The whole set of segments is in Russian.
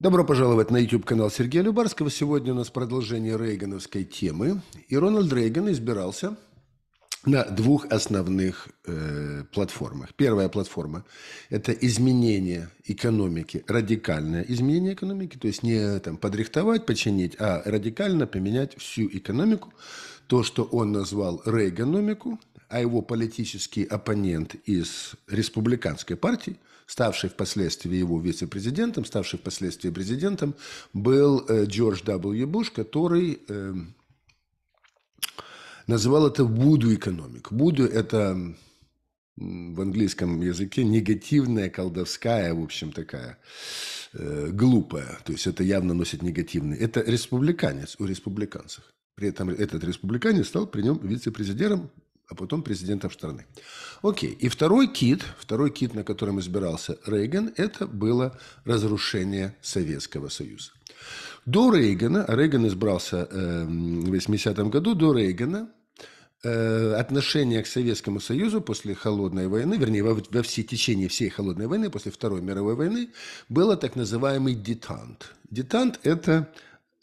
Добро пожаловать на YouTube-канал Сергея Любарского. Сегодня у нас продолжение рейгановской темы. И Рональд Рейган избирался на двух основных э, платформах. Первая платформа – это изменение экономики, радикальное изменение экономики, то есть не там, подрихтовать, починить, а радикально поменять всю экономику. То, что он назвал рейгономику, а его политический оппонент из республиканской партии – ставший впоследствии его вице-президентом, ставший впоследствии президентом, был э, Джордж W. Буш, который э, называл это вуду экономик. Вуду – это в английском языке негативная, колдовская, в общем, такая э, глупая. То есть это явно носит негативный. Это республиканец у республиканцев. При этом этот республиканец стал при нем вице-президентом а потом президентом страны. Окей. И второй кит, второй кит, на котором избирался Рейган, это было разрушение Советского Союза. До Рейгана, а Рейган избрался э, в 80-м году, до Рейгана э, отношение к Советскому Союзу после Холодной войны, вернее, во, во все течение всей Холодной войны, после Второй мировой войны, было так называемый детант. Детант – это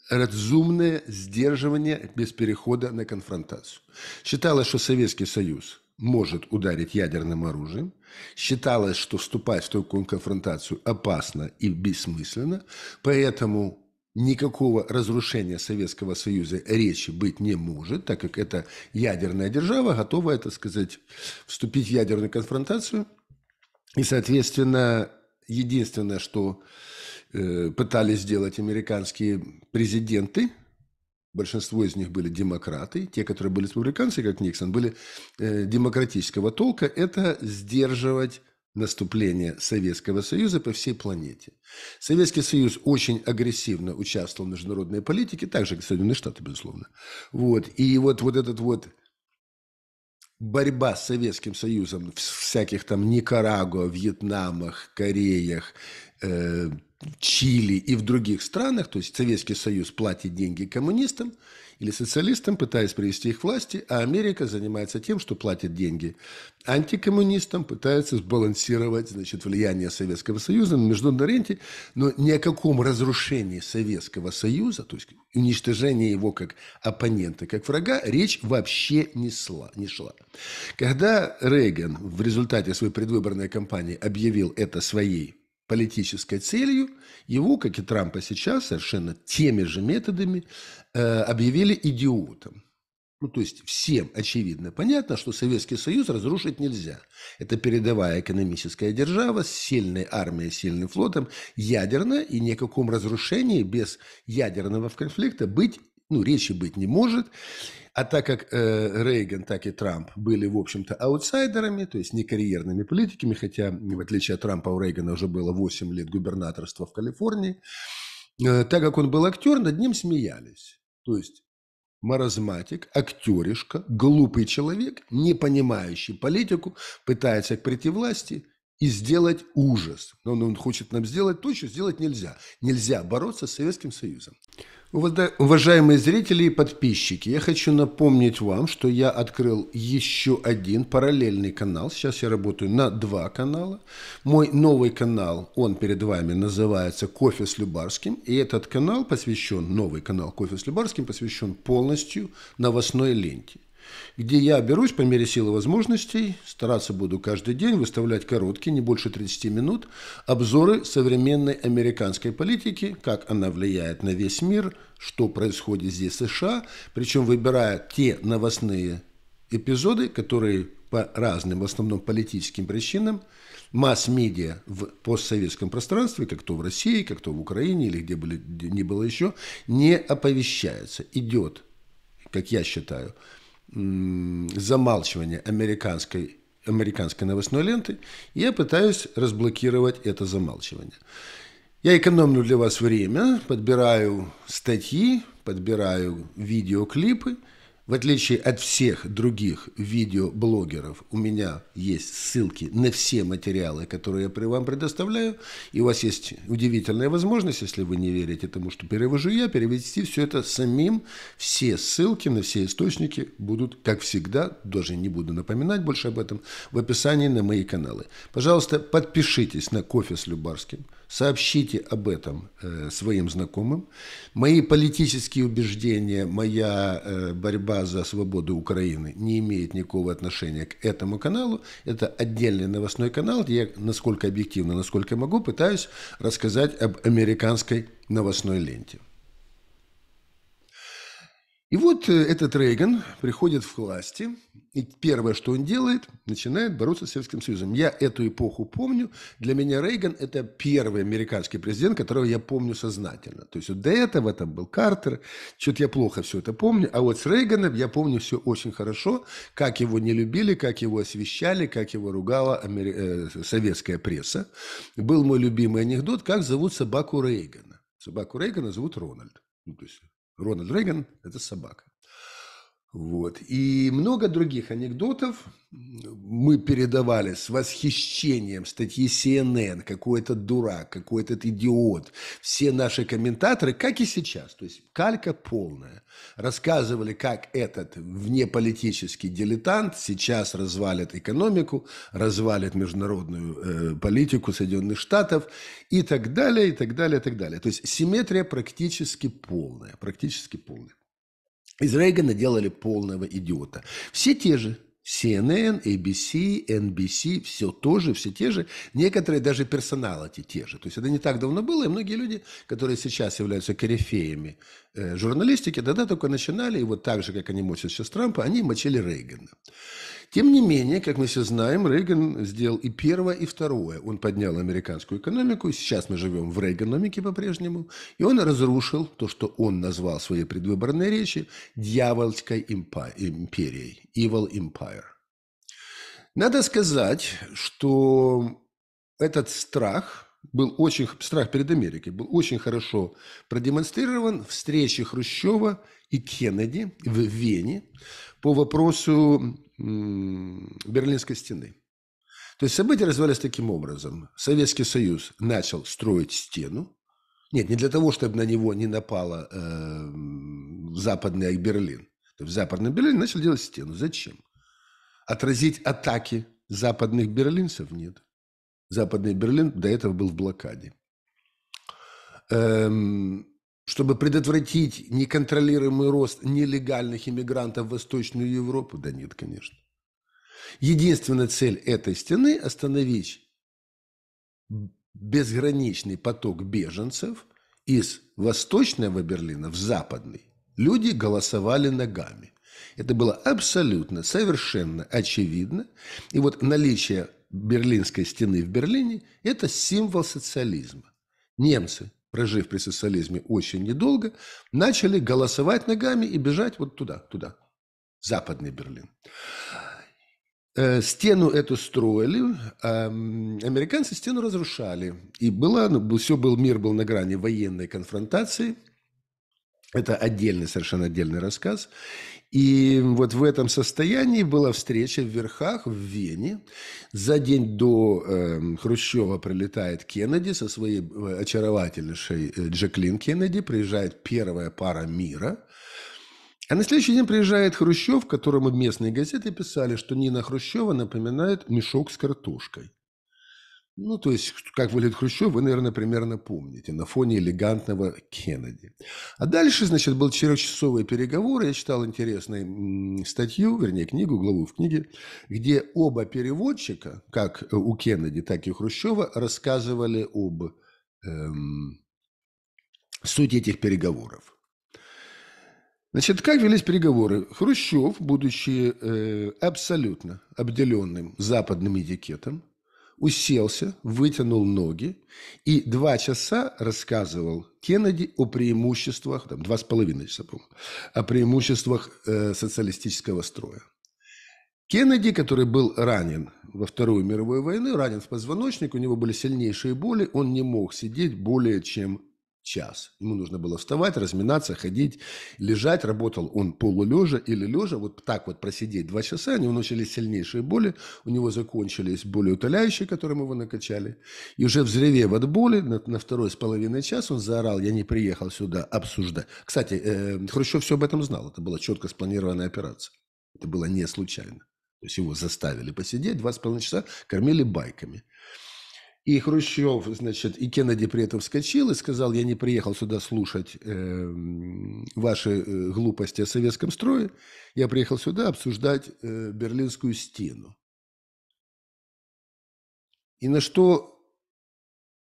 разумное сдерживание без перехода на конфронтацию. Считалось, что Советский Союз может ударить ядерным оружием. Считалось, что вступать в такую конфронтацию опасно и бессмысленно, поэтому никакого разрушения Советского Союза речи быть не может, так как это ядерная держава, готова, это сказать, вступить в ядерную конфронтацию. И, соответственно, единственное, что Э, пытались сделать американские президенты, большинство из них были демократы, те, которые были республиканцы, как Никсон, были э, демократического толка, это сдерживать наступление Советского Союза по всей планете. Советский Союз очень агрессивно участвовал в международной политике, также как Соединенные Штаты, безусловно. Вот. И вот, вот этот вот борьба с Советским Союзом в всяких там Никарагуа, Вьетнамах, Кореях, э, Чили и в других странах, то есть Советский Союз платит деньги коммунистам или социалистам, пытаясь привести их к власти, а Америка занимается тем, что платит деньги антикоммунистам, пытается сбалансировать значит, влияние Советского Союза на международной ренте, но ни о каком разрушении Советского Союза, то есть уничтожении его как оппонента, как врага, речь вообще не, сла, не шла. Когда Рейган в результате своей предвыборной кампании объявил это своей политической целью, его, как и Трампа сейчас, совершенно теми же методами э, объявили идиотом. Ну, то есть всем очевидно, понятно, что Советский Союз разрушить нельзя. Это передовая экономическая держава с сильной армией, сильным флотом, ядерно, и ни о каком разрушении без ядерного конфликта быть ну, речи быть не может. А так как э, Рейган, так и Трамп были, в общем-то, аутсайдерами, то есть не карьерными политиками, хотя, в отличие от Трампа, у Рейгана уже было 8 лет губернаторства в Калифорнии, э, так как он был актер, над ним смеялись. То есть маразматик, актеришка, глупый человек, не понимающий политику, пытается прийти власти и сделать ужас. Но он, он хочет нам сделать то, что сделать нельзя. Нельзя бороться с Советским Союзом. Уважаемые зрители и подписчики, я хочу напомнить вам, что я открыл еще один параллельный канал. Сейчас я работаю на два канала. Мой новый канал, он перед вами называется «Кофе с Любарским». И этот канал посвящен, новый канал «Кофе с Любарским» посвящен полностью новостной ленте где я берусь по мере силы возможностей, стараться буду каждый день выставлять короткие, не больше 30 минут, обзоры современной американской политики, как она влияет на весь мир, что происходит здесь в США, причем выбирая те новостные эпизоды, которые по разным, в основном политическим причинам, масс-медиа в постсоветском пространстве, как то в России, как то в Украине или где бы ни было еще, не оповещается. Идет, как я считаю, замалчивания американской, американской новостной ленты, я пытаюсь разблокировать это замалчивание. Я экономлю для вас время, подбираю статьи, подбираю видеоклипы – в отличие от всех других видеоблогеров, у меня есть ссылки на все материалы, которые я при вам предоставляю. И у вас есть удивительная возможность, если вы не верите тому, что перевожу я, перевести все это самим. Все ссылки на все источники будут, как всегда, даже не буду напоминать больше об этом, в описании на мои каналы. Пожалуйста, подпишитесь на «Кофе с Любарским». Сообщите об этом э, своим знакомым. Мои политические убеждения, моя э, борьба за свободу Украины не имеет никакого отношения к этому каналу. Это отдельный новостной канал, где я, насколько объективно, насколько могу, пытаюсь рассказать об американской новостной ленте. И вот э, этот Рейган приходит в власти, и первое, что он делает, начинает бороться с Советским Союзом. Я эту эпоху помню. Для меня Рейган – это первый американский президент, которого я помню сознательно. То есть вот до этого там был Картер, что-то я плохо все это помню. А вот с Рейганом я помню все очень хорошо, как его не любили, как его освещали, как его ругала амери... Э, советская пресса. Был мой любимый анекдот, как зовут собаку Рейгана. Собаку Рейгана зовут Рональд. Ну, то есть Рональд Рейган – это собака. Вот. И много других анекдотов мы передавали с восхищением статьи CNN, какой то дурак, какой то идиот. Все наши комментаторы, как и сейчас, то есть калька полная, рассказывали, как этот внеполитический дилетант сейчас развалит экономику, развалит международную э, политику Соединенных Штатов и так далее, и так далее, и так далее. То есть симметрия практически полная, практически полная. Из Рейгана делали полного идиота. Все те же. CNN, ABC, NBC, все тоже, все те же. Некоторые даже персоналити те же. То есть это не так давно было, и многие люди, которые сейчас являются корифеями э, журналистики, тогда только начинали, и вот так же, как они мочат сейчас Трампа, они мочили Рейгана. Тем не менее, как мы все знаем, Рейган сделал и первое, и второе. Он поднял американскую экономику, сейчас мы живем в Рейганомике по-прежнему, и он разрушил то, что он назвал в своей предвыборной речи дьявольской империей, evil empire. Надо сказать, что этот страх – был очень, страх перед Америкой был очень хорошо продемонстрирован в встрече Хрущева и Кеннеди в Вене, по вопросу Берлинской стены. То есть события развивались таким образом. Советский Союз начал строить стену. Нет, не для того, чтобы на него не напала э, западный Берлин. То западный Берлин начал делать стену. Зачем? Отразить атаки западных берлинцев? Нет. Западный Берлин до этого был в блокаде. Эм, чтобы предотвратить неконтролируемый рост нелегальных иммигрантов в Восточную Европу? Да нет, конечно. Единственная цель этой стены – остановить безграничный поток беженцев из восточного Берлина в западный. Люди голосовали ногами. Это было абсолютно, совершенно очевидно. И вот наличие Берлинской стены в Берлине – это символ социализма. Немцы прожив при социализме очень недолго, начали голосовать ногами и бежать вот туда, туда, западный Берлин. Э, стену эту строили, американцы стену разрушали. И было, ну, все был, мир был на грани военной конфронтации. Это отдельный, совершенно отдельный рассказ. И вот в этом состоянии была встреча в Верхах, в Вене. За день до э, Хрущева прилетает Кеннеди со своей э, очаровательнейшей э, Джеклин Кеннеди. Приезжает первая пара мира. А на следующий день приезжает Хрущев, которому местные газеты писали, что Нина Хрущева напоминает мешок с картошкой. Ну, то есть, как выглядит Хрущев, вы, наверное, примерно помните, на фоне элегантного Кеннеди. А дальше, значит, был четырехчасовые переговоры. Я читал интересную статью, вернее, книгу, главу в книге, где оба переводчика, как у Кеннеди, так и у Хрущева, рассказывали об эм, сути этих переговоров. Значит, как велись переговоры? Хрущев, будучи э, абсолютно обделенным западным этикетом, уселся, вытянул ноги и два часа рассказывал Кеннеди о преимуществах, там, два с половиной часа, по о преимуществах э, социалистического строя. Кеннеди, который был ранен во Вторую мировую войну, ранен в позвоночник, у него были сильнейшие боли, он не мог сидеть более чем час. Ему нужно было вставать, разминаться, ходить, лежать. Работал он полулежа или лежа. Вот так вот просидеть два часа. Они него сильнейшие боли. У него закончились болеутоляющие, которые мы его накачали. И уже взревев от боли, на, на второй с половиной час он заорал, я не приехал сюда обсуждать. Кстати, э, Хрущев все об этом знал. Это была четко спланированная операция. Это было не случайно. То есть его заставили посидеть два с половиной часа, кормили байками – и Хрущев, значит, и Кеннеди при этом вскочил и сказал, я не приехал сюда слушать э, ваши э, глупости о советском строе, я приехал сюда обсуждать э, Берлинскую стену. И на что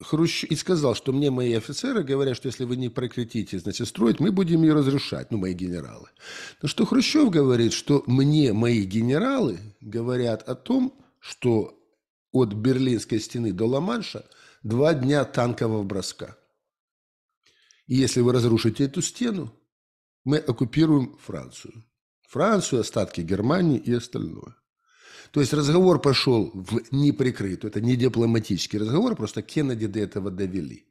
Хрущ... и сказал, что мне мои офицеры говорят, что если вы не прекратите, значит, строить, мы будем ее разрушать, ну, мои генералы. На что Хрущев говорит, что мне мои генералы говорят о том, что от Берлинской стены до Ла-Манша два дня танкового броска. И если вы разрушите эту стену, мы оккупируем Францию. Францию, остатки Германии и остальное. То есть разговор пошел в неприкрытую, это не дипломатический разговор, просто Кеннеди до этого довели.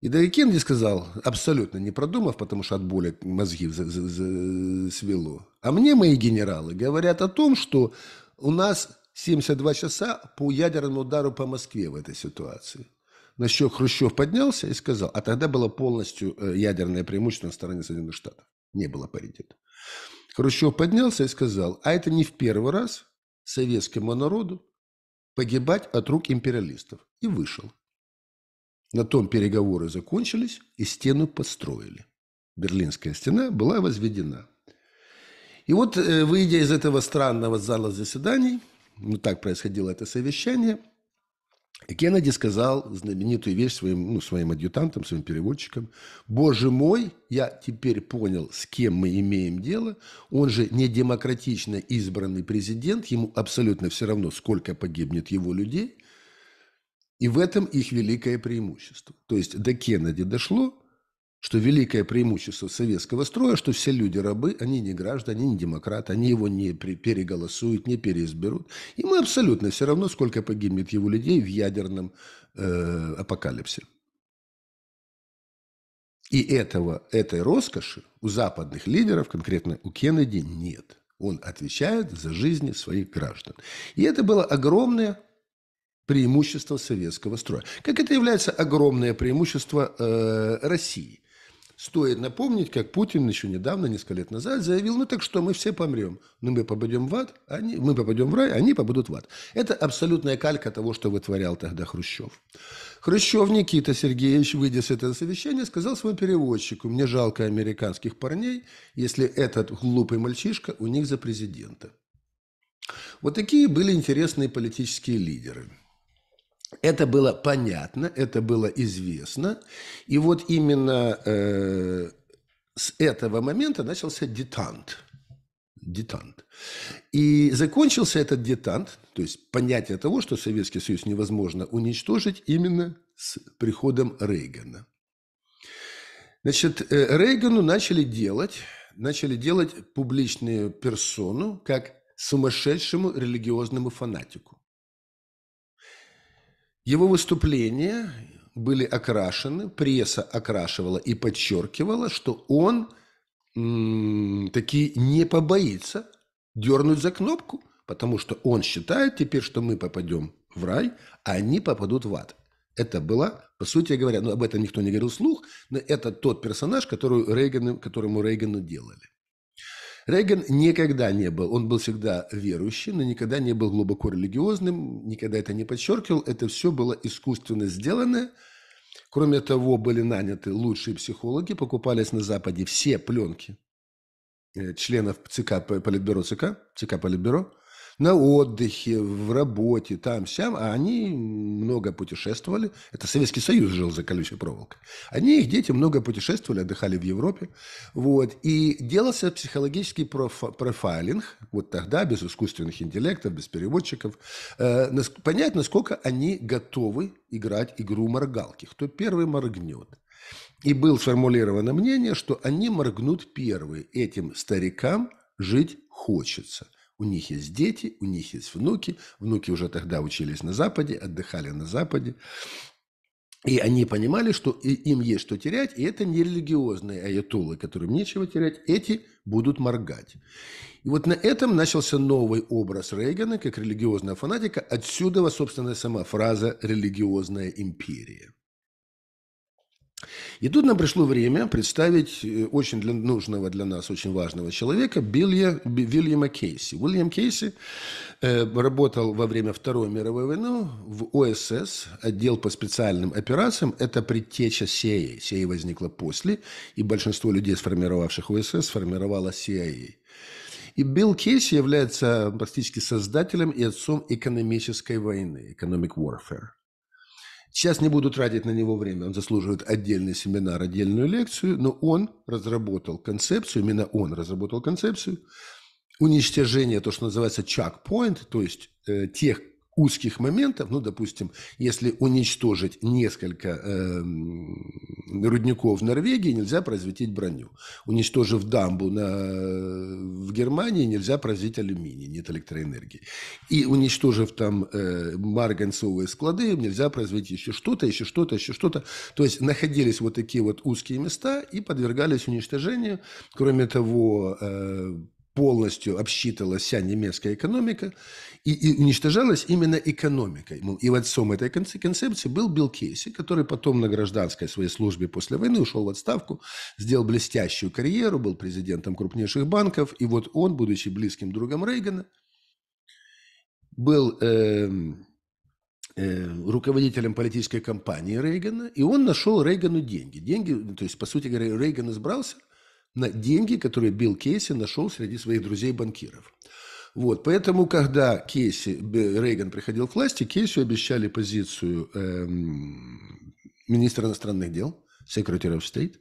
И да и Кеннеди сказал, абсолютно не продумав, потому что от боли мозги свело. А мне мои генералы говорят о том, что у нас 72 часа по ядерному удару по Москве в этой ситуации. На что Хрущев поднялся и сказал, а тогда было полностью э, ядерное преимущество на стороне Соединенных Штатов. Не было паритета. Хрущев поднялся и сказал, а это не в первый раз советскому народу погибать от рук империалистов. И вышел. На том переговоры закончились и стену построили. Берлинская стена была возведена. И вот, э, выйдя из этого странного зала заседаний, ну, так происходило это совещание. И Кеннеди сказал знаменитую вещь своим, ну, своим адъютантам, своим переводчикам. «Боже мой, я теперь понял, с кем мы имеем дело. Он же не демократично избранный президент, ему абсолютно все равно, сколько погибнет его людей. И в этом их великое преимущество». То есть до Кеннеди дошло, что великое преимущество советского строя, что все люди рабы, они не граждане, они не демократы, они его не переголосуют, не переизберут. И мы абсолютно все равно, сколько погибнет его людей в ядерном э, апокалипсе. И этого, этой роскоши у западных лидеров, конкретно у Кеннеди, нет. Он отвечает за жизни своих граждан. И это было огромное преимущество советского строя. Как это является огромное преимущество э, России. Стоит напомнить, как Путин еще недавно, несколько лет назад, заявил, ну так что, мы все помрем. ну мы попадем в ад, они, мы попадем в рай, они попадут в ад. Это абсолютная калька того, что вытворял тогда Хрущев. Хрущев Никита Сергеевич, выйдя с этого совещания, сказал своему переводчику, мне жалко американских парней, если этот глупый мальчишка у них за президента. Вот такие были интересные политические лидеры. Это было понятно, это было известно. И вот именно э, с этого момента начался детант. Детант. И закончился этот детант, то есть понятие того, что Советский Союз невозможно уничтожить именно с приходом Рейгана. Значит, э, Рейгану начали делать, начали делать публичную персону как сумасшедшему религиозному фанатику. Его выступления были окрашены, пресса окрашивала и подчеркивала, что он м таки не побоится дернуть за кнопку, потому что он считает теперь, что мы попадем в рай, а они попадут в ад. Это было, по сути говоря, но ну, об этом никто не говорил слух. но это тот персонаж, который Рейган, которому Рейгану делали. Рейган никогда не был, он был всегда верующим, но никогда не был глубоко религиозным, никогда это не подчеркивал. Это все было искусственно сделано. Кроме того, были наняты лучшие психологи, покупались на Западе все пленки э, членов ЦК Политбюро ЦК, ЦК Политбюро – на отдыхе, в работе, там, сям, а они много путешествовали. Это Советский Союз жил за колючей проволокой. Они, их дети, много путешествовали, отдыхали в Европе. Вот. И делался психологический профайлинг, вот тогда, без искусственных интеллектов, без переводчиков, э, понять, насколько они готовы играть игру моргалки. Кто первый моргнет. И было сформулировано мнение, что они моргнут первые. Этим старикам жить хочется. У них есть дети, у них есть внуки. Внуки уже тогда учились на Западе, отдыхали на Западе. И они понимали, что им есть что терять, и это не религиозные аятолы, которым нечего терять, эти будут моргать. И вот на этом начался новый образ Рейгана как религиозного фанатика. Отсюда, собственно, сама фраза «религиозная империя». И тут нам пришло время представить э, очень для, нужного для нас, очень важного человека Билья, Вильяма Кейси. Уильям Кейси э, работал во время Второй мировой войны в ОСС, отдел по специальным операциям. Это предтеча СИА. А СИА а возникла после, и большинство людей, сформировавших ОСС, сформировало СИА. А. И Билл Кейси является практически создателем и отцом экономической войны, economic warfare. Сейчас не буду тратить на него время, он заслуживает отдельный семинар, отдельную лекцию, но он разработал концепцию, именно он разработал концепцию уничтожения, то, что называется чак поинт то есть э, тех узких моментов, ну, допустим, если уничтожить несколько э, рудников в Норвегии, нельзя произвести броню. Уничтожив дамбу на, э, в Германии, нельзя произвести алюминий, нет электроэнергии. И уничтожив там э, марганцовые склады, нельзя произвести еще что-то, еще что-то, еще что-то. То есть находились вот такие вот узкие места и подвергались уничтожению. Кроме того, э, полностью обсчитывалась вся немецкая экономика, и, и уничтожалась именно экономикой. И в отцом этой концепции был Билл Кейси, который потом на гражданской своей службе после войны ушел в отставку, сделал блестящую карьеру, был президентом крупнейших банков, и вот он, будучи близким другом Рейгана, был э, э, руководителем политической кампании Рейгана, и он нашел Рейгану деньги. Деньги, то есть, по сути говоря, Рейган избрался – на деньги, которые Билл Кейси нашел среди своих друзей-банкиров. Вот, поэтому, когда Кейси, Рейган приходил к власти, Кейси обещали позицию эм, министра иностранных дел, Secretary of State.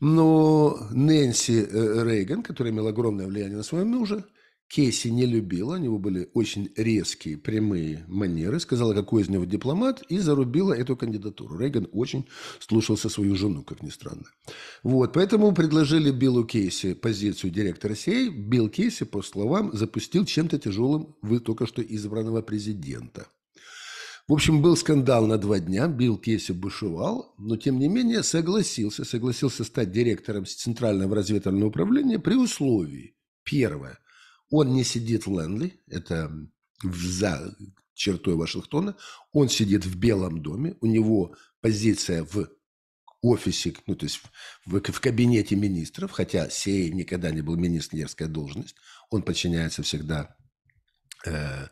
Но Нэнси э, Рейган, которая имела огромное влияние на своего мужа, Кейси не любила, у него были очень резкие, прямые манеры, сказала, какой из него дипломат, и зарубила эту кандидатуру. Рейган очень слушался свою жену, как ни странно. Вот, поэтому предложили Биллу Кейси позицию директора Сей. Билл Кейси, по словам, запустил чем-то тяжелым вы только что избранного президента. В общем, был скандал на два дня, Билл Кейси бушевал, но тем не менее согласился, согласился стать директором Центрального разведывательного управления при условии, первое – он не сидит в Ленли, это за чертой Вашингтона. Он сидит в Белом доме, у него позиция в офисе, ну, то есть в, в кабинете министров, хотя Сей никогда не был министерская должность, он подчиняется всегда э,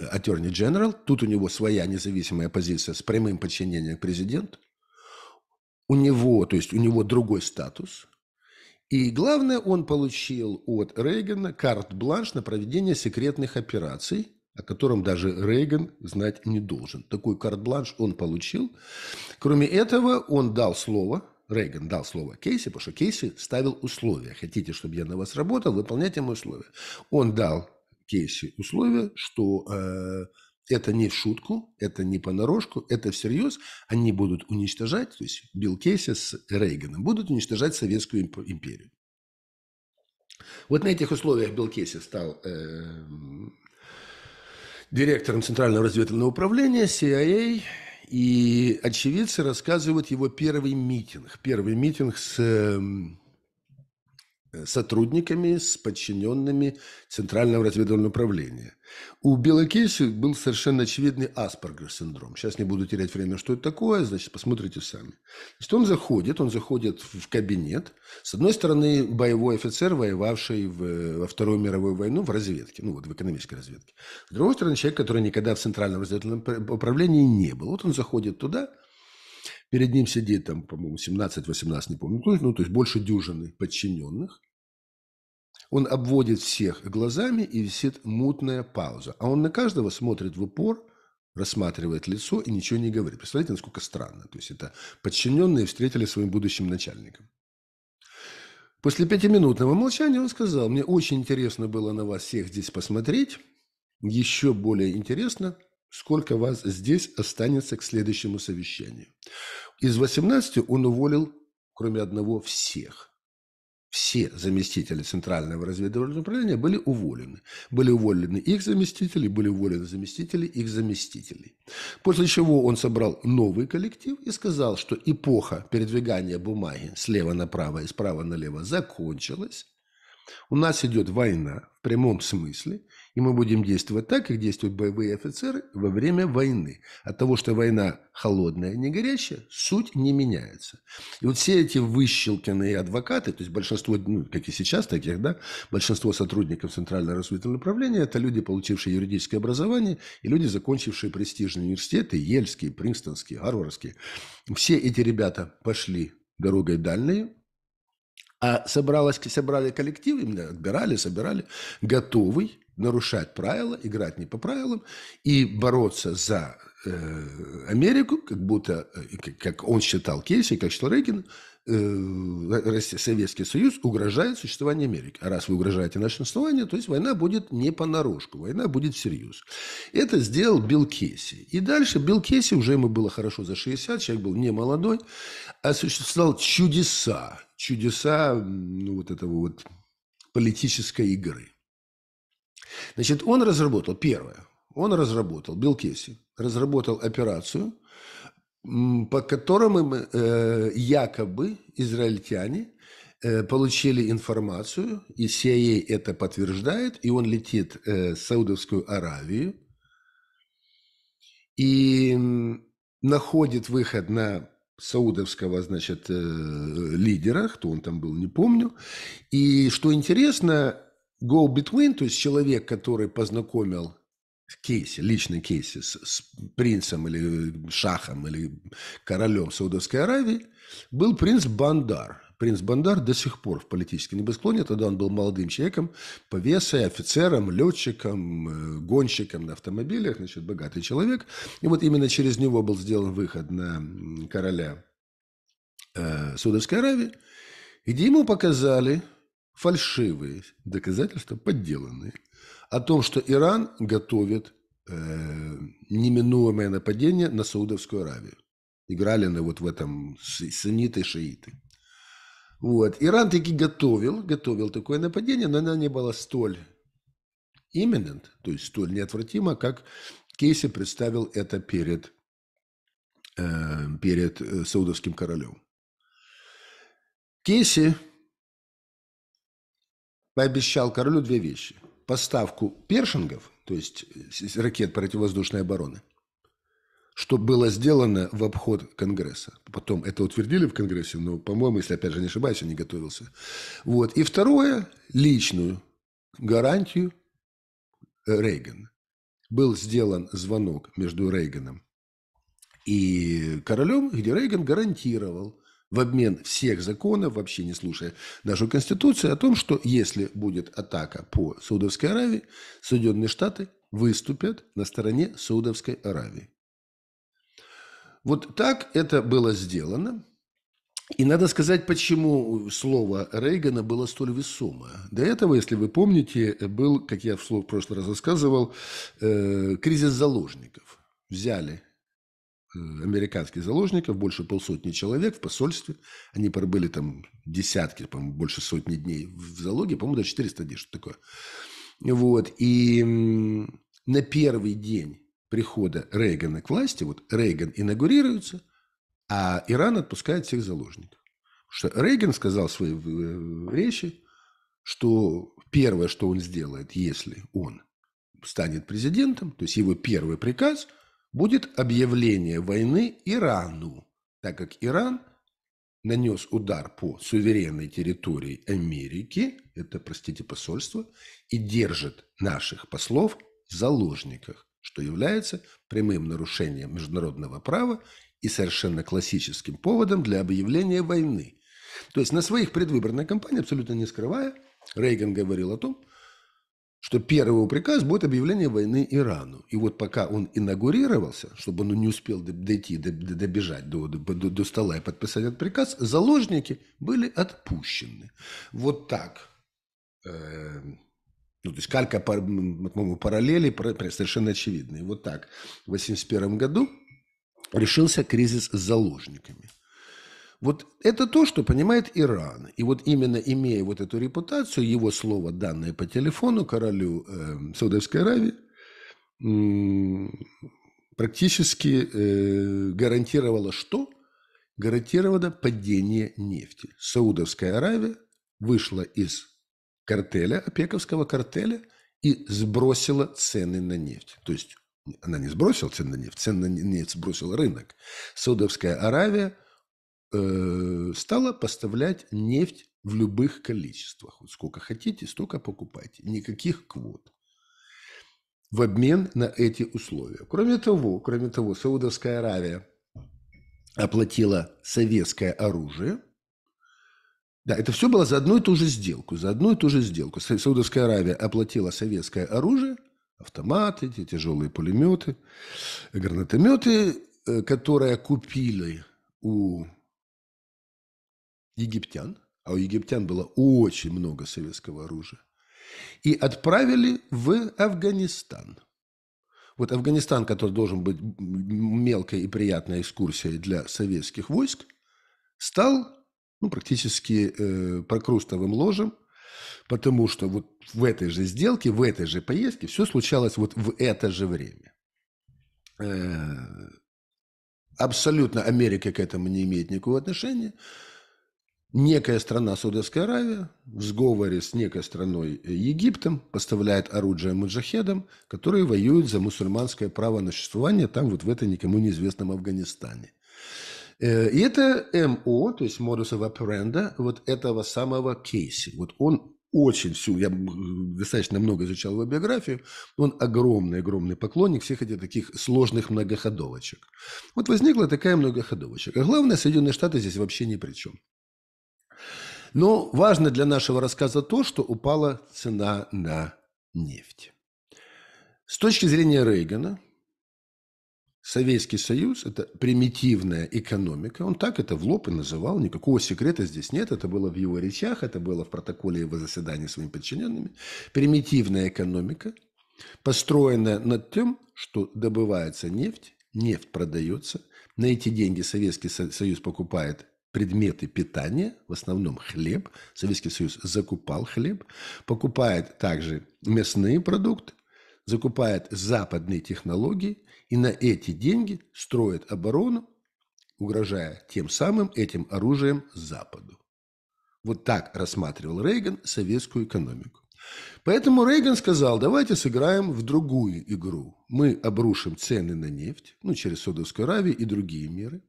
attorney general. Тут у него своя независимая позиция с прямым подчинением к президенту. У него, то есть у него другой статус, и главное, он получил от Рейгана карт-бланш на проведение секретных операций, о котором даже Рейган знать не должен. Такой карт-бланш он получил. Кроме этого, он дал слово, Рейган дал слово Кейси, потому что Кейси ставил условия. Хотите, чтобы я на вас работал, выполняйте мои условия. Он дал Кейси условия, что э, это не в шутку, это не понарошку, это всерьез. Они будут уничтожать, то есть Билл Кейси с Рейганом, будут уничтожать Советскую империю. Вот на этих условиях Билл Кейси стал э, директором Центрального разведывательного управления CIA, и очевидцы рассказывают его первый митинг. Первый митинг с... Э, сотрудниками, с подчиненными Центрального разведывательного управления. У Белла Кейси был совершенно очевидный Аспергер-синдром. Сейчас не буду терять время, что это такое, значит, посмотрите сами. То есть он заходит, он заходит в кабинет. С одной стороны, боевой офицер, воевавший в, во Вторую мировую войну в разведке, ну вот в экономической разведке. С другой стороны, человек, который никогда в Центральном разведывательном управлении не был. Вот он заходит туда – Перед ним сидит там, по-моему, 17-18, не помню, ну, то есть больше дюжины подчиненных. Он обводит всех глазами и висит мутная пауза. А он на каждого смотрит в упор, рассматривает лицо и ничего не говорит. Представляете, насколько странно. То есть это подчиненные встретили своим будущим начальником. После пятиминутного молчания он сказал, мне очень интересно было на вас всех здесь посмотреть. Еще более интересно, сколько вас здесь останется к следующему совещанию. Из 18 он уволил, кроме одного, всех. Все заместители Центрального разведывательного управления были уволены. Были уволены их заместители, были уволены заместители их заместителей. После чего он собрал новый коллектив и сказал, что эпоха передвигания бумаги слева направо и справа налево закончилась. У нас идет война в прямом смысле – и мы будем действовать так, как действуют боевые офицеры во время войны. От того, что война холодная, не горячая, суть не меняется. И вот все эти выщелканные адвокаты, то есть большинство, ну, как и сейчас таких, да, большинство сотрудников Центрального разведывательного управления, это люди, получившие юридическое образование, и люди, закончившие престижные университеты, Ельские, Принстонские, Гарвардские. Все эти ребята пошли дорогой дальней, а собралось, собрали коллектив, именно отбирали, собирали готовый нарушать правила, играть не по правилам и бороться за э, Америку, как будто, э, как он считал Кейси, как считал Рейгин, э, Советский Союз угрожает существованию Америки. А раз вы угрожаете нашему существованию, то есть война будет не понарошку, война будет всерьез. Это сделал Билл Кейси. И дальше Билл Кейси, уже ему было хорошо за 60, человек был не молодой, осуществлял а чудеса, чудеса ну, вот этого вот политической игры. Значит, он разработал, первое, он разработал, Билл Кейси, разработал операцию, по которым э, якобы израильтяне э, получили информацию, и CIA это подтверждает, и он летит э, в Саудовскую Аравию и находит выход на саудовского, значит, э, лидера, кто он там был, не помню. И что интересно, go-between, то есть человек, который познакомил кейсе, личный кейсе с, с принцем или э, шахом или королем Саудовской Аравии, был принц Бандар. Принц Бандар до сих пор в политическом небосклоне. Тогда он был молодым человеком, повесой, офицером, летчиком, э, гонщиком на автомобилях, значит, богатый человек. И вот именно через него был сделан выход на короля э, Саудовской Аравии, где ему показали фальшивые, доказательства подделанные, о том, что Иран готовит э, неминуемое нападение на Саудовскую Аравию. Играли на вот в этом сунниты-шииты. Вот. Иран таки готовил, готовил такое нападение, но оно не было столь imminent, то есть столь неотвратимо, как Кейси представил это перед, э, перед э, Саудовским королем. Кейси пообещал королю две вещи. Поставку першингов, то есть э, ракет противовоздушной обороны, что было сделано в обход Конгресса. Потом это утвердили в Конгрессе, но, по-моему, если опять же не ошибаюсь, я не готовился. Вот. И второе, личную гарантию э, Рейган Был сделан звонок между Рейганом и королем, где Рейган гарантировал, в обмен всех законов, вообще не слушая нашу Конституцию, о том, что если будет атака по Саудовской Аравии, Соединенные Штаты выступят на стороне Саудовской Аравии. Вот так это было сделано. И надо сказать, почему слово Рейгана было столь весомое До этого, если вы помните, был, как я в прошлый раз рассказывал, э, кризис заложников. Взяли Э, американских заложников, больше полсотни человек в посольстве. Они пробыли там десятки, по-моему, больше сотни дней в залоге, по-моему, до 400 дней, что такое. Вот, и на первый день прихода Рейгана к власти, вот Рейган инаугурируется, а Иран отпускает всех заложников. что Рейган сказал в своей э, речи, что первое, что он сделает, если он станет президентом, то есть его первый приказ – будет объявление войны Ирану, так как Иран нанес удар по суверенной территории Америки, это, простите, посольство, и держит наших послов в заложниках, что является прямым нарушением международного права и совершенно классическим поводом для объявления войны. То есть на своих предвыборной кампании, абсолютно не скрывая, Рейган говорил о том, что первый его приказ будет объявление войны Ирану. И вот пока он инаугурировался, чтобы он не успел дойти, добежать до, до, до стола и подписать этот приказ, заложники были отпущены. Вот так. Эм, ну, то есть калька, по-моему, параллели совершенно очевидные. Вот так в 1981 году решился кризис с заложниками. Вот это то, что понимает Иран. И вот именно имея вот эту репутацию, его слово, данное по телефону королю э, Саудовской Аравии, практически э, гарантировало что? Гарантировано падение нефти. Саудовская Аравия вышла из картеля, опековского картеля, и сбросила цены на нефть. То есть она не сбросила цены на нефть, цены на нефть сбросил рынок. Саудовская Аравия – Э, стала поставлять нефть в любых количествах. Вот сколько хотите, столько покупайте. Никаких квот в обмен на эти условия. Кроме того, кроме того, Саудовская Аравия оплатила советское оружие. Да, это все было за одну и ту же сделку, за одну и ту же сделку. Саудовская Аравия оплатила советское оружие, автоматы, эти тяжелые пулеметы, гранатометы, э, которые купили у египтян, а у египтян было очень много советского оружия, и отправили в Афганистан. Вот Афганистан, который должен быть мелкой и приятной экскурсией для советских войск, стал ну, практически э, прокрустовым ложем, потому что вот в этой же сделке, в этой же поездке все случалось вот в это же время. Э, абсолютно Америка к этому не имеет никакого отношения некая страна Саудовская Аравия в сговоре с некой страной Египтом поставляет оружие маджахедам, которые воюют за мусульманское право на существование там, вот в этом никому неизвестном Афганистане. Э, и это МО, то есть модус operandi, вот этого самого Кейси. Вот он очень всю, я достаточно много изучал его биографию, он огромный-огромный поклонник всех этих таких сложных многоходовочек. Вот возникла такая многоходовочка. А главное, Соединенные Штаты здесь вообще ни при чем. Но важно для нашего рассказа то, что упала цена на нефть. С точки зрения Рейгана, Советский Союз – это примитивная экономика. Он так это в лоб и называл. Никакого секрета здесь нет. Это было в его речах, это было в протоколе его заседания с своими подчиненными. Примитивная экономика, построенная над тем, что добывается нефть, нефть продается, на эти деньги Советский Союз покупает предметы питания, в основном хлеб. Советский Союз закупал хлеб, покупает также мясные продукты, закупает западные технологии и на эти деньги строит оборону, угрожая тем самым этим оружием Западу. Вот так рассматривал Рейган советскую экономику. Поэтому Рейган сказал, давайте сыграем в другую игру. Мы обрушим цены на нефть, ну, через Саудовскую Аравию и другие меры.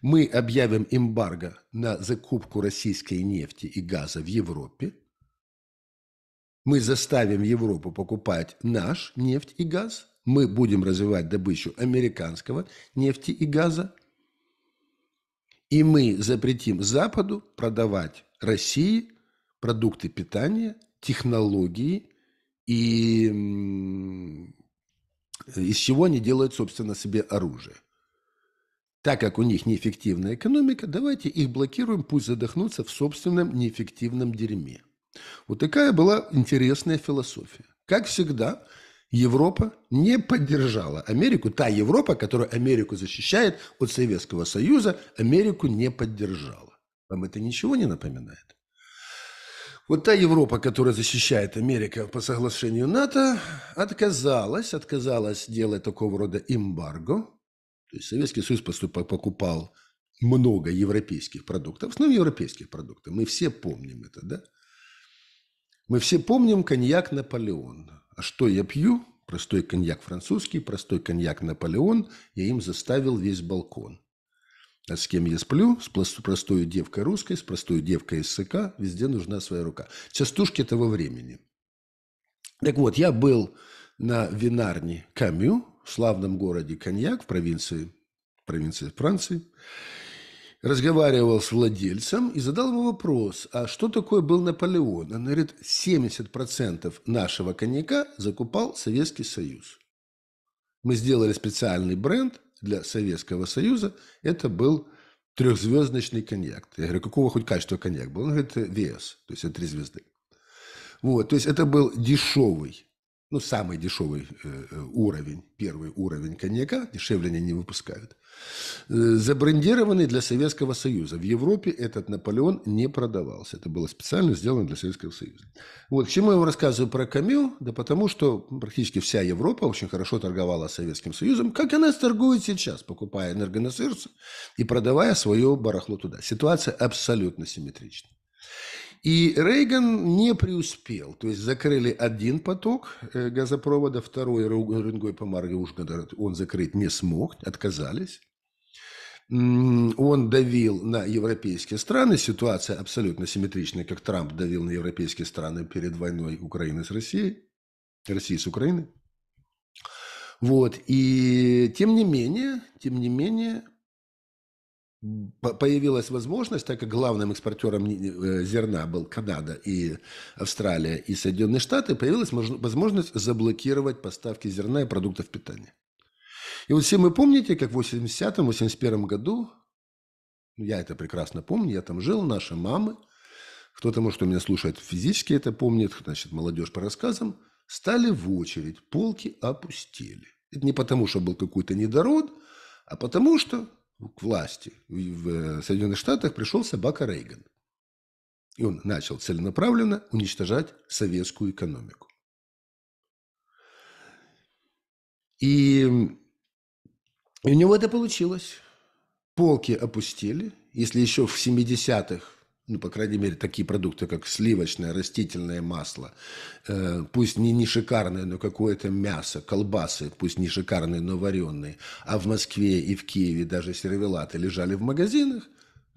Мы объявим эмбарго на закупку российской нефти и газа в Европе. Мы заставим Европу покупать наш нефть и газ. Мы будем развивать добычу американского нефти и газа. И мы запретим Западу продавать России продукты питания, технологии и из чего они делают, собственно, себе оружие. Так как у них неэффективная экономика, давайте их блокируем, пусть задохнутся в собственном неэффективном дерьме. Вот такая была интересная философия. Как всегда, Европа не поддержала Америку. Та Европа, которая Америку защищает от Советского Союза, Америку не поддержала. Вам это ничего не напоминает? Вот та Европа, которая защищает Америку по соглашению НАТО, отказалась, отказалась делать такого рода эмбарго, то есть Советский Союз поступал, покупал много европейских продуктов, в ну, основном европейских продуктов. Мы все помним это, да? Мы все помним коньяк Наполеон. А что я пью? Простой коньяк французский, простой коньяк Наполеон. Я им заставил весь балкон. А с кем я сплю? С простой девкой русской, с простой девкой из СК. Везде нужна своя рука. Частушки этого времени. Так вот, я был на винарне Камю в славном городе Коньяк в провинции, провинции Франции, разговаривал с владельцем и задал ему вопрос, а что такое был Наполеон? Он говорит, 70% нашего коньяка закупал Советский Союз. Мы сделали специальный бренд для Советского Союза, это был трехзвездочный коньяк. Я говорю, какого хоть качества коньяк был? Он говорит, вес, то есть это три звезды. Вот, то есть это был дешевый ну, самый дешевый э, э, уровень, первый уровень коньяка, дешевле они не выпускают, э, забрендированный для Советского Союза. В Европе этот Наполеон не продавался. Это было специально сделано для Советского Союза. Вот, к чему я вам рассказываю про Камю? Да потому что практически вся Европа очень хорошо торговала Советским Союзом, как она торгует сейчас, покупая энергоносырцы и продавая свое барахло туда. Ситуация абсолютно симметрична. И Рейган не преуспел. То есть закрыли один поток э, газопровода, второй Рунгой по Марге Ужгород он закрыть не смог, отказались. Он давил на европейские страны. Ситуация абсолютно симметричная, как Трамп давил на европейские страны перед войной Украины с Россией. России с Украиной. Вот. И тем не менее, тем не менее, появилась возможность, так как главным экспортером э, зерна был Канада и Австралия и Соединенные Штаты, появилась возможность заблокировать поставки зерна и продуктов питания. И вот все мы помните, как в 80-81 году, ну, я это прекрасно помню, я там жил, наши мамы, кто-то, может, у меня слушает физически это помнит, значит, молодежь по рассказам, стали в очередь, полки опустили. Это не потому, что был какой-то недород, а потому что к власти в э, Соединенных Штатах пришел собака Рейган. И он начал целенаправленно уничтожать советскую экономику. И, у него это получилось. Полки опустили. Если еще в 70-х ну, по крайней мере, такие продукты, как сливочное, растительное масло, э, пусть не, не шикарное, но какое-то мясо, колбасы, пусть не шикарные, но вареные, а в Москве и в Киеве даже сервелаты лежали в магазинах,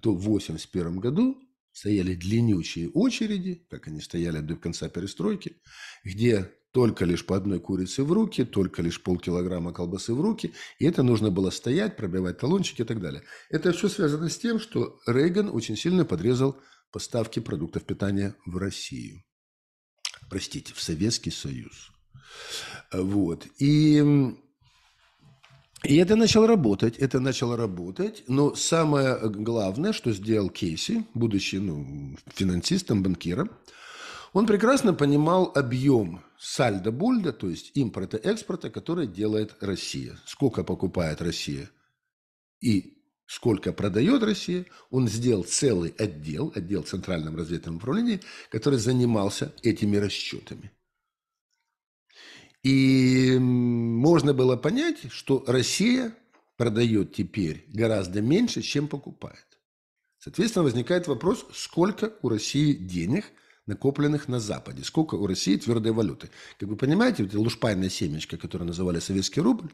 то в 1981 году стояли длиннющие очереди, как они стояли до конца перестройки, где только лишь по одной курице в руки, только лишь полкилограмма колбасы в руки, и это нужно было стоять, пробивать талончики и так далее. Это все связано с тем, что Рейган очень сильно подрезал поставки продуктов питания в Россию. Простите, в Советский Союз. Вот. И и это начало работать, это начало работать, но самое главное, что сделал Кейси, будучи ну, финансистом, банкиром, он прекрасно понимал объем сальдо-бульда, то есть импорта-экспорта, который делает Россия. Сколько покупает Россия и сколько продает Россия, он сделал целый отдел, отдел в Центральном разведывательном который занимался этими расчетами. И можно было понять, что Россия продает теперь гораздо меньше, чем покупает. Соответственно, возникает вопрос, сколько у России денег – накопленных на Западе. Сколько у России твердой валюты? Как вы понимаете, вот лушпайная семечка, которую называли советский рубль,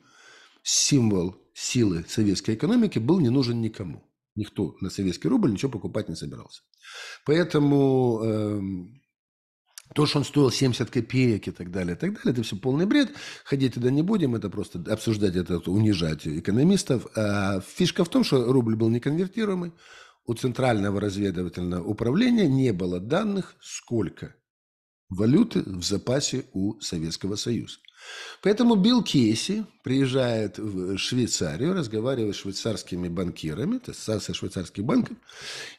символ силы советской экономики, был не нужен никому. Никто на советский рубль ничего покупать не собирался. Поэтому э, то, что он стоил 70 копеек и так далее, и так далее, это все полный бред. Ходить туда не будем, это просто обсуждать, это унижать экономистов. А фишка в том, что рубль был неконвертируемый у Центрального разведывательного управления не было данных, сколько валюты в запасе у Советского Союза. Поэтому Билл Кейси приезжает в Швейцарию, разговаривает с швейцарскими банкирами, то есть со швейцарских банков,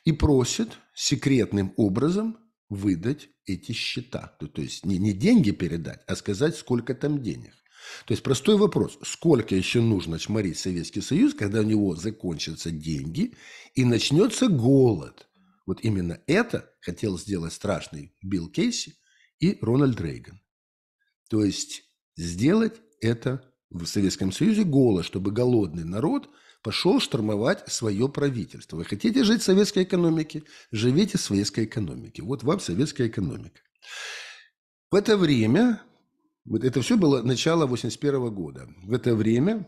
и просит секретным образом выдать эти счета. То, есть не, не деньги передать, а сказать, сколько там денег. То есть простой вопрос, сколько еще нужно чморить Советский Союз, когда у него закончатся деньги и начнется голод? Вот именно это хотел сделать страшный Билл Кейси и Рональд Рейган. То есть сделать это в Советском Союзе голод, чтобы голодный народ пошел штурмовать свое правительство. Вы хотите жить в советской экономике? Живите в советской экономике. Вот вам советская экономика. В это время вот это все было начало 81 года. В это время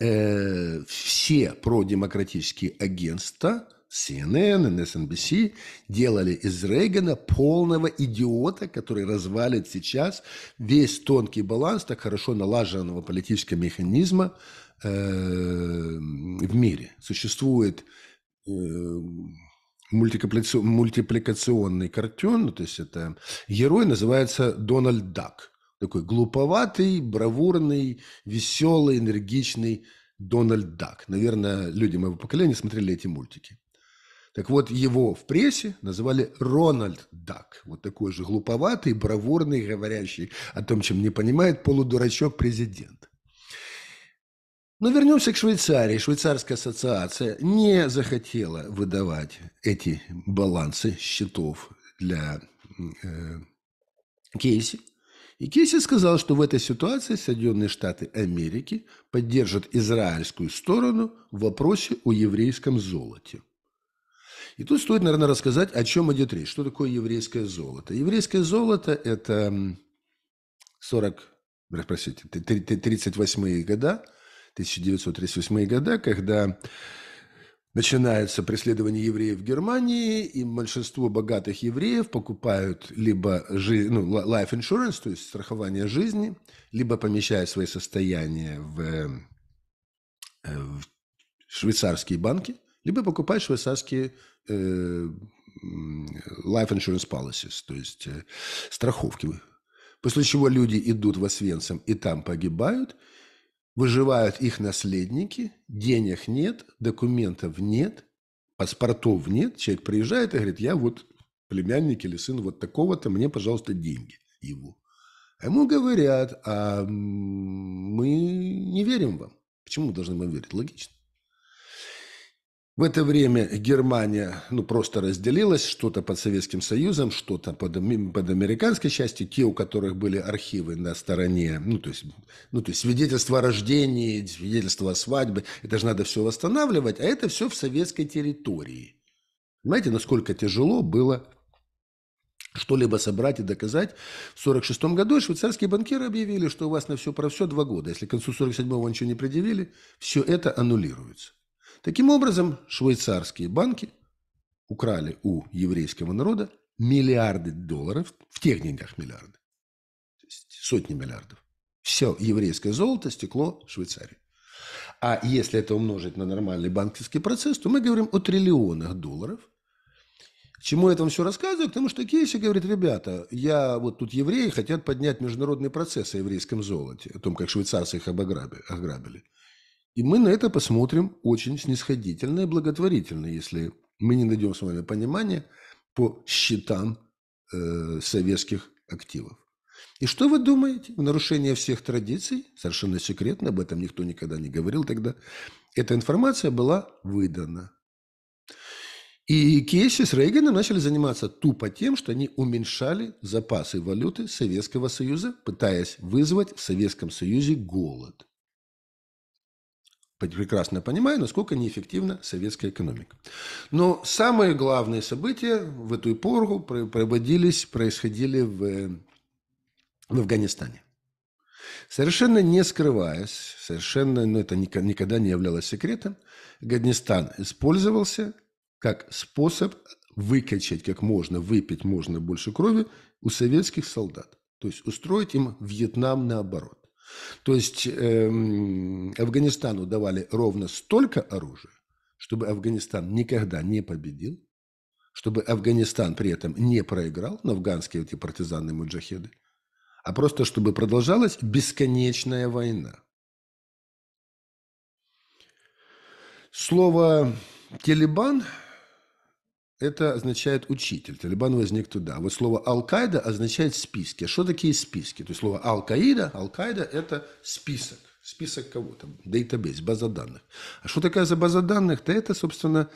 э, все продемократические агентства, CNN, NSNBC, делали из Рейгана полного идиота, который развалит сейчас весь тонкий баланс так хорошо налаженного политического механизма э, в мире. Существует э, мультипликационный картон, ну, то есть это герой называется Дональд Дак – такой глуповатый, бравурный, веселый, энергичный Дональд Дак. Наверное, люди моего поколения смотрели эти мультики. Так вот, его в прессе называли Рональд Дак. Вот такой же глуповатый, бравурный, говорящий о том, чем не понимает полудурачок-президент. Но вернемся к Швейцарии. Швейцарская ассоциация не захотела выдавать эти балансы счетов для э, Кейси. И Кейси сказал, что в этой ситуации Соединенные Штаты Америки поддержат израильскую сторону в вопросе о еврейском золоте. И тут стоит, наверное, рассказать, о чем идет речь. Что такое еврейское золото? Еврейское золото – это 40, простите, 38-е года, 1938 года, когда начинается преследование евреев в Германии, и большинство богатых евреев покупают либо жи- ну, life insurance, то есть страхование жизни, либо помещая свои состояния в, э, в швейцарские банки, либо покупают швейцарские э, life insurance policies, то есть э, страховки. После чего люди идут в Освенцим и там погибают – выживают их наследники, денег нет, документов нет, паспортов нет. Человек приезжает и говорит, я вот племянник или сын вот такого-то, мне, пожалуйста, деньги его. А ему говорят, а мы не верим вам. Почему должны вам верить? Логично. В это время Германия ну, просто разделилась, что-то под Советским Союзом, что-то под, под американской частью, те, у которых были архивы на стороне, ну то, есть, ну, то есть свидетельство о рождении, свидетельство о свадьбе, это же надо все восстанавливать, а это все в советской территории. Знаете, насколько тяжело было что-либо собрать и доказать. В 1946 году швейцарские банкиры объявили, что у вас на все про все два года. Если к концу 1947 го ничего не предъявили, все это аннулируется. Таким образом, швейцарские банки украли у еврейского народа миллиарды долларов, в тех деньгах миллиарды, то есть сотни миллиардов. Все еврейское золото стекло Швейцарии. А если это умножить на нормальный банковский процесс, то мы говорим о триллионах долларов. чему я вам все рассказываю? Потому что Кейси говорит, ребята, я вот тут евреи хотят поднять международный процесс о еврейском золоте, о том, как швейцарцы их обограбили. И мы на это посмотрим очень снисходительно и благотворительно, если мы не найдем с вами понимания по счетам э, советских активов. И что вы думаете? В нарушение всех традиций, совершенно секретно, об этом никто никогда не говорил тогда, эта информация была выдана. И Кейси с Рейганом начали заниматься тупо тем, что они уменьшали запасы валюты Советского Союза, пытаясь вызвать в Советском Союзе голод прекрасно понимаю, насколько неэффективна советская экономика. Но самые главные события в эту эпоху проводились, происходили в, в Афганистане. Совершенно не скрываясь, совершенно, но ну, это никогда не являлось секретом, Афганистан использовался как способ выкачать как можно, выпить можно больше крови у советских солдат. То есть устроить им Вьетнам наоборот. То есть эм, Афганистану давали ровно столько оружия, чтобы Афганистан никогда не победил, чтобы Афганистан при этом не проиграл на афганские эти партизаны, муджахеды, а просто чтобы продолжалась бесконечная война. Слово «Телебан» это означает учитель. Талибан возник туда. Вот слово Ал-Каида означает списки. А что такие списки? То есть слово Ал-Каида, Ал-Каида – это список. Список кого-то, дейтабейс, база данных. А что такая за база данных? Да это, собственно,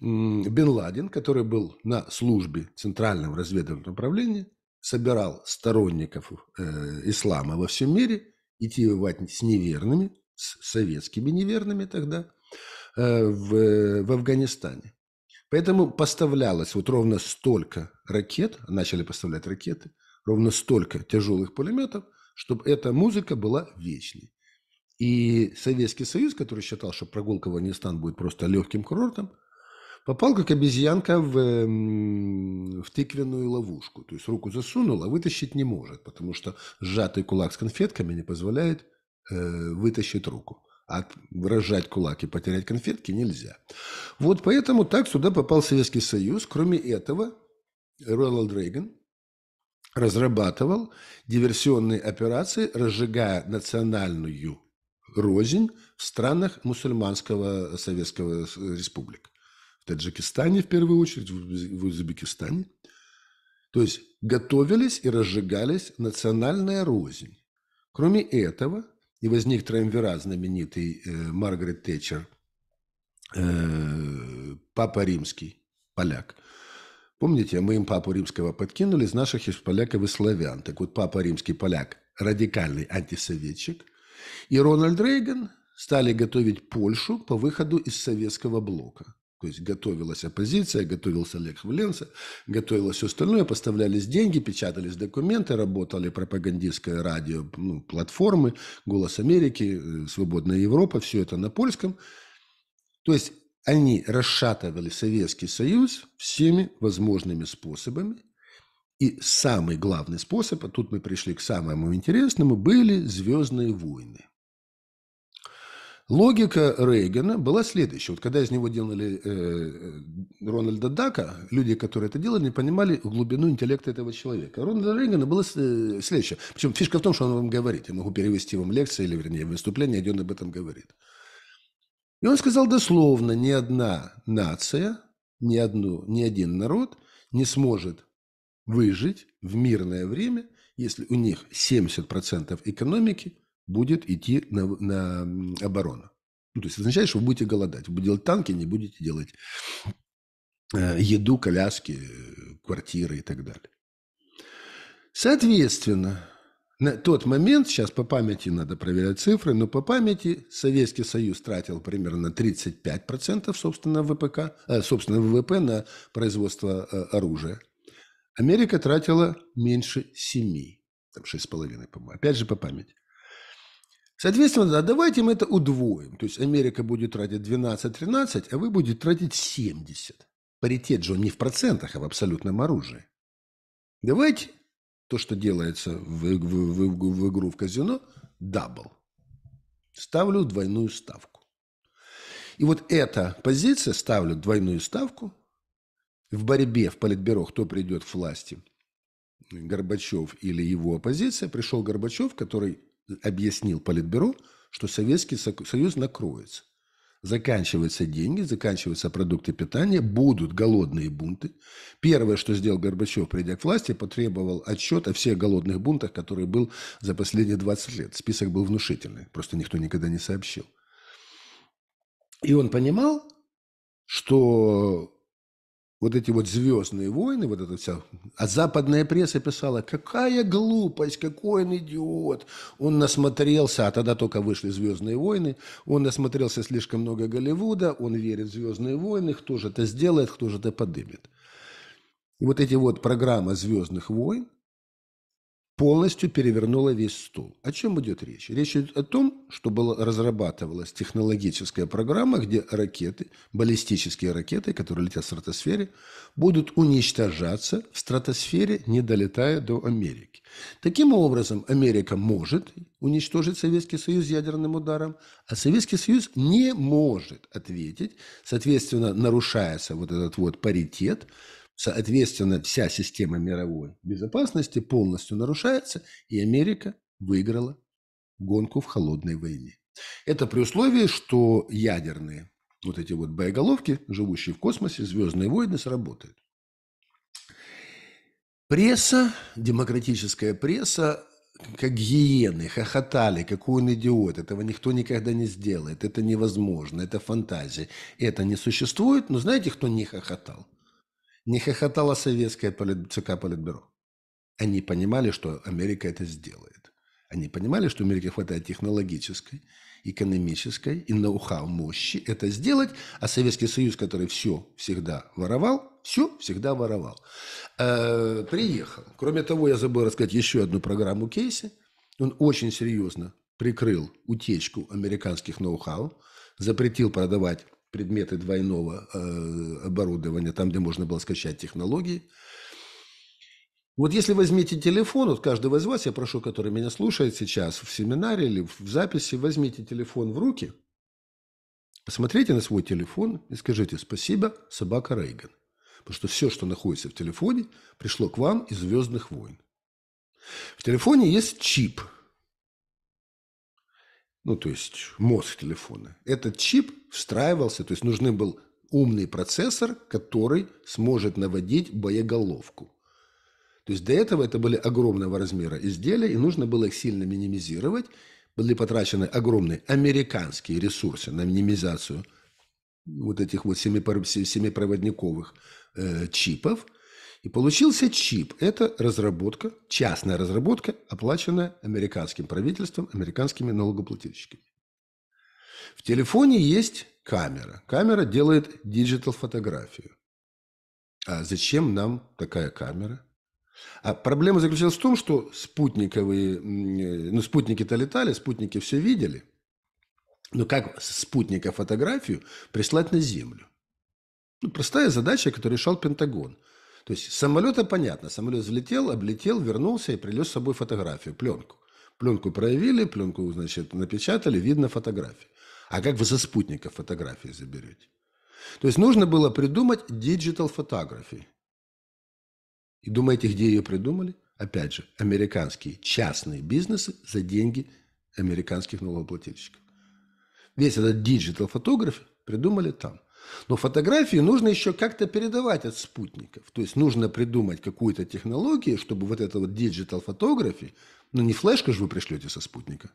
Бен Ладен, который был на службе Центрального разведывательного управления, собирал сторонников э, ислама во всем мире, идти воевать с неверными, с советскими неверными тогда, э, в, в Афганистане. Поэтому поставлялось вот ровно столько ракет, начали поставлять ракеты, ровно столько тяжелых пулеметов, чтобы эта музыка была вечной. И Советский Союз, который считал, что прогулка в Афганистан будет просто легким курортом, попал как обезьянка в, эм, в тыквенную ловушку. То есть руку засунул, а вытащить не может, потому что сжатый кулак с конфетками не позволяет э, вытащить руку а разжать кулак и потерять конфетки нельзя. Вот поэтому так сюда попал Советский Союз. Кроме этого, Рональд Рейган разрабатывал диверсионные операции, разжигая национальную рознь в странах мусульманского Советского Республик. В Таджикистане, в первую очередь, в Узбекистане. То есть готовились и разжигались национальная рознь. Кроме этого, и возник триумвират знаменитый э, Маргарет Тэтчер, э, папа римский, поляк. Помните, мы им папу римского подкинули из наших из поляков и славян. Так вот, папа римский поляк, радикальный антисоветчик. И Рональд Рейган стали готовить Польшу по выходу из советского блока – то есть готовилась оппозиция, готовился Олег Хваленца, готовилось все остальное, поставлялись деньги, печатались документы, работали пропагандистское радио, ну, платформы, «Голос Америки», э, «Свободная Европа», все это на польском. То есть они расшатывали Советский Союз всеми возможными способами. И самый главный способ, а тут мы пришли к самому интересному, были «Звездные войны». Логика Рейгана была следующая. Вот когда из него делали э, э Рональда Дака, люди, которые это делали, не понимали глубину интеллекта этого человека. Рональда Рейгана было э, следующее. Причем фишка в том, что он вам говорит. Я могу перевести вам лекции или, вернее, выступление, где он об этом говорит. И он сказал дословно, ни одна нация, ни, одну, ни один народ не сможет выжить в мирное время, если у них 70% экономики будет идти на, на оборону. Ну, то есть означает, что вы будете голодать. Вы будете делать танки, не будете делать э, еду, коляски, квартиры и так далее. Соответственно, на тот момент, сейчас по памяти надо проверять цифры, но по памяти Советский Союз тратил примерно 35% собственно ВПК, э, собственно ВВП на производство э, оружия. Америка тратила меньше 7, там 6,5, по-моему, опять же по памяти. Соответственно, да, давайте мы это удвоим. То есть Америка будет тратить 12-13, а вы будете тратить 70. Паритет же он не в процентах, а в абсолютном оружии. Давайте то, что делается в, в, в, в игру в казино, дабл. Ставлю двойную ставку. И вот эта позиция, ставлю двойную ставку, в борьбе в Политбюро, кто придет к власти, Горбачев или его оппозиция, пришел Горбачев, который объяснил Политбюро, что Советский Союз накроется. Заканчиваются деньги, заканчиваются продукты питания, будут голодные бунты. Первое, что сделал Горбачев, придя к власти, потребовал отчет о всех голодных бунтах, который был за последние 20 лет. Список был внушительный, просто никто никогда не сообщил. И он понимал, что вот эти вот «Звездные войны», вот эта вся... А западная пресса писала, какая глупость, какой он идиот. Он насмотрелся, а тогда только вышли «Звездные войны», он насмотрелся слишком много Голливуда, он верит в «Звездные войны», кто же это сделает, кто же это подымет. И вот эти вот программы «Звездных войн», полностью перевернула весь стол. О чем идет речь? Речь идет о том, что была, разрабатывалась технологическая программа, где ракеты, баллистические ракеты, которые летят в стратосфере, будут уничтожаться в стратосфере, не долетая до Америки. Таким образом, Америка может уничтожить Советский Союз ядерным ударом, а Советский Союз не может ответить, соответственно, нарушается вот этот вот паритет, Соответственно, вся система мировой безопасности полностью нарушается, и Америка выиграла гонку в холодной войне. Это при условии, что ядерные вот эти вот боеголовки, живущие в космосе, звездные войны, сработают. Пресса, демократическая пресса, как гиены, хохотали, какой он идиот, этого никто никогда не сделает, это невозможно, это фантазия, это не существует, но знаете, кто не хохотал? Не хохотала советская полит... ЦК Политбюро. Они понимали, что Америка это сделает. Они понимали, что Америке хватает технологической, экономической и ноу-хау мощи это сделать, а Советский Союз, который все всегда воровал, все всегда воровал, э, приехал. Кроме того, я забыл рассказать еще одну программу Кейси. Он очень серьезно прикрыл утечку американских ноу-хау, запретил продавать предметы двойного э, оборудования, там, где можно было скачать технологии. Вот если возьмите телефон, вот каждого из вас, я прошу, который меня слушает сейчас в семинаре или в записи, возьмите телефон в руки, посмотрите на свой телефон и скажите «Спасибо, собака Рейган». Потому что все, что находится в телефоне, пришло к вам из «Звездных войн». В телефоне есть чип – ну, то есть мозг телефона, этот чип встраивался, то есть нужны был умный процессор, который сможет наводить боеголовку. То есть до этого это были огромного размера изделия, и нужно было их сильно минимизировать. Были потрачены огромные американские ресурсы на минимизацию вот этих вот семипроводниковых э, чипов – и получился чип. Это разработка, частная разработка, оплаченная американским правительством, американскими налогоплательщиками. В телефоне есть камера. Камера делает диджитал фотографию. А зачем нам такая камера? А проблема заключалась в том, что спутниковые, ну, спутники-то летали, спутники все видели. Но как спутника фотографию прислать на Землю? Ну, простая задача, которую решал Пентагон – то есть самолета понятно, самолет взлетел, облетел, вернулся и принес с собой фотографию, пленку. Пленку проявили, пленку, значит, напечатали, видно фотографии. А как вы за спутника фотографии заберете? То есть нужно было придумать digital фотографии. И думаете, где ее придумали? Опять же, американские частные бизнесы за деньги американских налогоплательщиков. Весь этот digital фотограф придумали там. Но фотографии нужно еще как-то передавать от спутников. То есть нужно придумать какую-то технологию, чтобы вот это вот digital фотографии, ну не флешка же вы пришлете со спутника.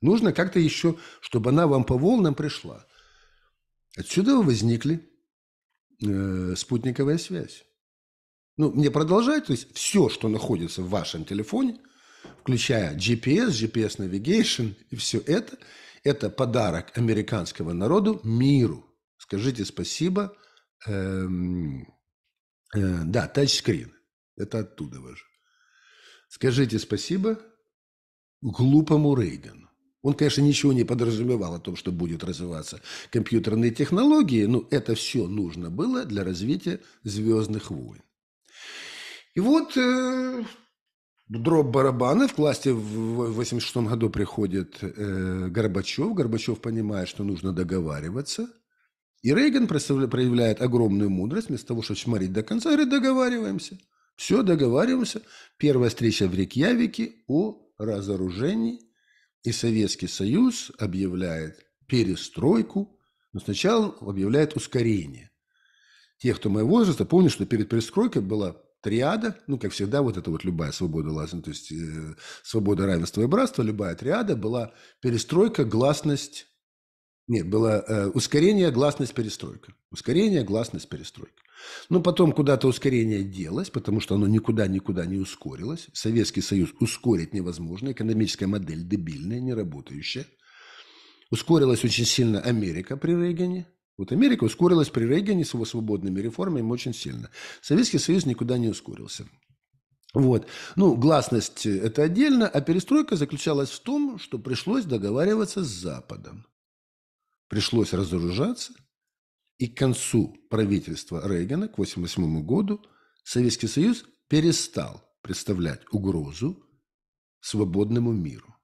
Нужно как-то еще, чтобы она вам по волнам пришла. Отсюда возникли э, спутниковая связь. Ну, мне продолжать, то есть все, что находится в вашем телефоне, включая GPS, GPS Navigation и все это, это подарок американского народу миру – Скажите спасибо. Эм, э, да, тачскрин. Это оттуда ваш. Скажите спасибо глупому Рейгану. Он, конечно, ничего не подразумевал о том, что будет развиваться компьютерные технологии, но это все нужно было для развития «Звездных войн». И вот э, дроп барабана. В власти в 1986 году приходит э, Горбачев. Горбачев понимает, что нужно договариваться – и Рейган проявляет огромную мудрость, вместо того, чтобы шмарить до конца, говорит, договариваемся. Все, договариваемся. Первая встреча в Рейкьявике о разоружении. И Советский Союз объявляет перестройку, но сначала объявляет ускорение. Те, кто моего возраста, помнят, что перед перестройкой была триада, ну, как всегда, вот это вот любая свобода, то есть э, свобода, равенство и братство, любая триада была перестройка, гласность, нет, было э, ускорение, гласность, перестройка. Ускорение, гласность, перестройка. Но потом куда-то ускорение делось, потому что оно никуда-никуда не ускорилось. Советский Союз ускорить невозможно. Экономическая модель дебильная, неработающая. работающая. Ускорилась очень сильно Америка при Рейгане. Вот Америка ускорилась при Рейгане с его свободными реформами очень сильно. Советский Союз никуда не ускорился. Вот. Ну, гласность э, – это отдельно, а перестройка заключалась в том, что пришлось договариваться с Западом пришлось разоружаться, и к концу правительства Рейгана, к 1988 году, Советский Союз перестал представлять угрозу свободному миру.